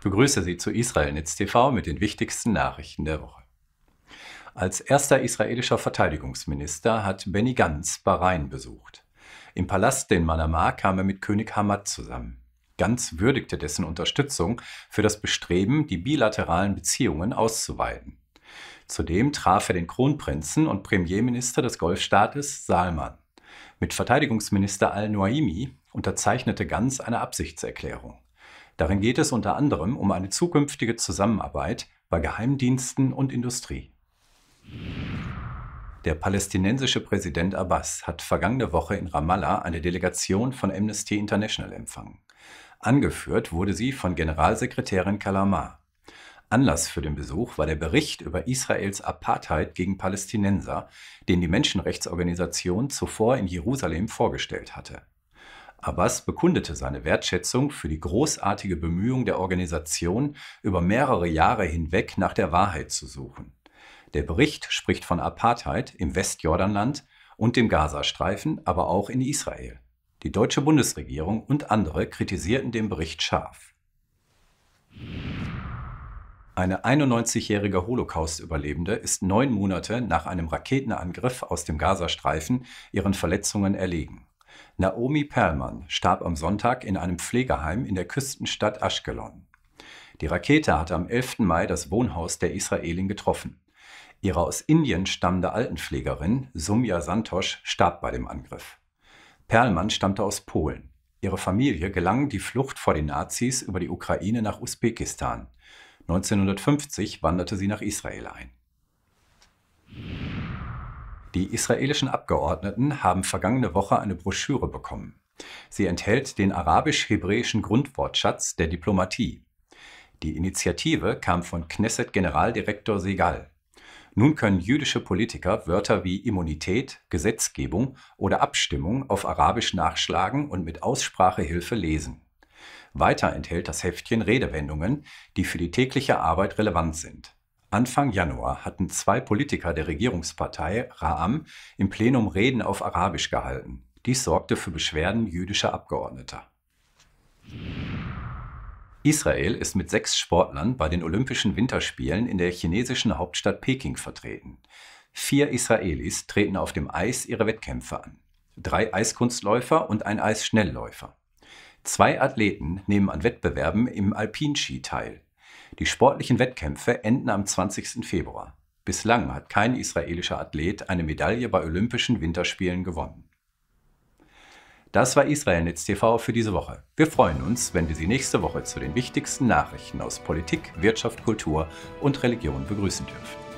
Ich begrüße Sie zu Israelnetz TV mit den wichtigsten Nachrichten der Woche. Als erster israelischer Verteidigungsminister hat Benny Gantz Bahrain besucht. Im Palast in Manama kam er mit König Hamad zusammen. Gantz würdigte dessen Unterstützung für das Bestreben, die bilateralen Beziehungen auszuweiten. Zudem traf er den Kronprinzen und Premierminister des Golfstaates Salman. Mit Verteidigungsminister al-Nuaimi unterzeichnete Gantz eine Absichtserklärung. Darin geht es unter anderem um eine zukünftige Zusammenarbeit bei Geheimdiensten und Industrie. Der palästinensische Präsident Abbas hat vergangene Woche in Ramallah eine Delegation von Amnesty International empfangen. Angeführt wurde sie von Generalsekretärin Kalamar. Anlass für den Besuch war der Bericht über Israels Apartheid gegen Palästinenser, den die Menschenrechtsorganisation zuvor in Jerusalem vorgestellt hatte. Abbas bekundete seine Wertschätzung für die großartige Bemühung der Organisation, über mehrere Jahre hinweg nach der Wahrheit zu suchen. Der Bericht spricht von Apartheid im Westjordanland und dem Gazastreifen, aber auch in Israel. Die deutsche Bundesregierung und andere kritisierten den Bericht scharf. Eine 91-jährige Holocaust-Überlebende ist neun Monate nach einem Raketenangriff aus dem Gazastreifen ihren Verletzungen erlegen. Naomi Perlmann starb am Sonntag in einem Pflegeheim in der Küstenstadt Ashkelon. Die Rakete hatte am 11. Mai das Wohnhaus der Israelin getroffen. Ihre aus Indien stammende Altenpflegerin Sumya Santosch starb bei dem Angriff. Perlmann stammte aus Polen. Ihre Familie gelang die Flucht vor den Nazis über die Ukraine nach Usbekistan. 1950 wanderte sie nach Israel ein. Die israelischen Abgeordneten haben vergangene Woche eine Broschüre bekommen. Sie enthält den arabisch-hebräischen Grundwortschatz der Diplomatie. Die Initiative kam von Knesset-Generaldirektor Segal. Nun können jüdische Politiker Wörter wie Immunität, Gesetzgebung oder Abstimmung auf Arabisch nachschlagen und mit Aussprachehilfe lesen. Weiter enthält das Heftchen Redewendungen, die für die tägliche Arbeit relevant sind. Anfang Januar hatten zwei Politiker der Regierungspartei Ra'am im Plenum Reden auf Arabisch gehalten. Dies sorgte für Beschwerden jüdischer Abgeordneter. Israel ist mit sechs Sportlern bei den Olympischen Winterspielen in der chinesischen Hauptstadt Peking vertreten. Vier Israelis treten auf dem Eis ihre Wettkämpfe an. Drei Eiskunstläufer und ein Eisschnellläufer. Zwei Athleten nehmen an Wettbewerben im Alpinski teil. Die sportlichen Wettkämpfe enden am 20. Februar. Bislang hat kein israelischer Athlet eine Medaille bei Olympischen Winterspielen gewonnen. Das war Israelnetz TV für diese Woche. Wir freuen uns, wenn wir Sie nächste Woche zu den wichtigsten Nachrichten aus Politik, Wirtschaft, Kultur und Religion begrüßen dürfen.